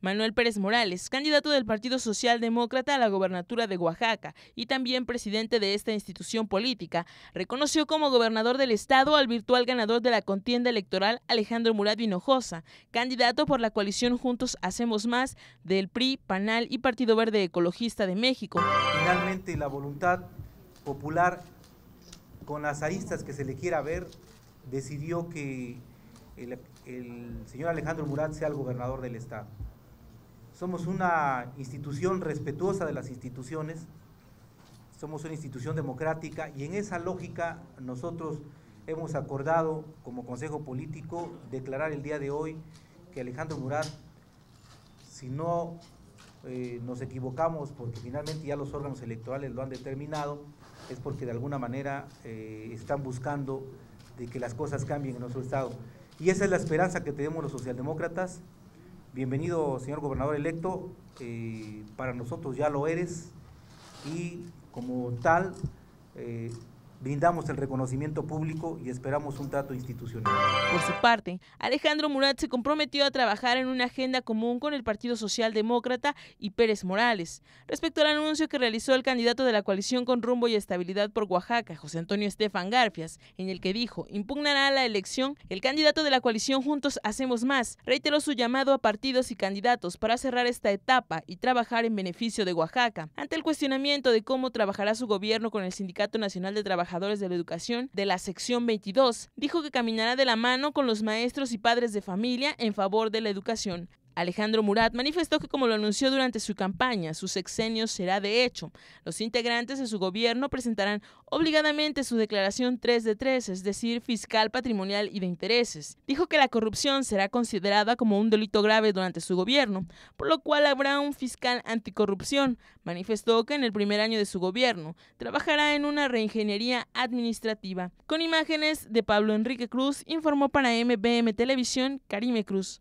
Manuel Pérez Morales, candidato del Partido Socialdemócrata a la gobernatura de Oaxaca y también presidente de esta institución política, reconoció como gobernador del estado al virtual ganador de la contienda electoral Alejandro Murat Hinojosa, candidato por la coalición Juntos Hacemos Más del PRI, PANAL y Partido Verde Ecologista de México. Finalmente la voluntad popular, con las aristas que se le quiera ver, decidió que el, el señor Alejandro Murat sea el gobernador del estado. Somos una institución respetuosa de las instituciones, somos una institución democrática y en esa lógica nosotros hemos acordado como Consejo Político declarar el día de hoy que Alejandro Murat, si no eh, nos equivocamos porque finalmente ya los órganos electorales lo han determinado, es porque de alguna manera eh, están buscando de que las cosas cambien en nuestro Estado. Y esa es la esperanza que tenemos los socialdemócratas, Bienvenido, señor gobernador electo. Eh, para nosotros ya lo eres y como tal eh, brindamos el reconocimiento público y esperamos un trato institucional. Por su parte, Alejandro Murat se comprometió a trabajar en una agenda común con el Partido Socialdemócrata y Pérez Morales. Respecto al anuncio que realizó el candidato de la coalición con rumbo y estabilidad por Oaxaca, José Antonio Estefan Garfias, en el que dijo, impugnará la elección, el candidato de la coalición Juntos Hacemos Más reiteró su llamado a partidos y candidatos para cerrar esta etapa y trabajar en beneficio de Oaxaca. Ante el cuestionamiento de cómo trabajará su gobierno con el Sindicato Nacional de Trabajadores, de la educación de la sección 22, dijo que caminará de la mano con los maestros y padres de familia en favor de la educación. Alejandro Murat manifestó que, como lo anunció durante su campaña, su sexenio será de hecho. Los integrantes de su gobierno presentarán obligadamente su declaración 3 de 3, es decir, fiscal, patrimonial y de intereses. Dijo que la corrupción será considerada como un delito grave durante su gobierno, por lo cual habrá un fiscal anticorrupción. Manifestó que en el primer año de su gobierno trabajará en una reingeniería administrativa. Con imágenes de Pablo Enrique Cruz, informó para MBM Televisión Karime Cruz.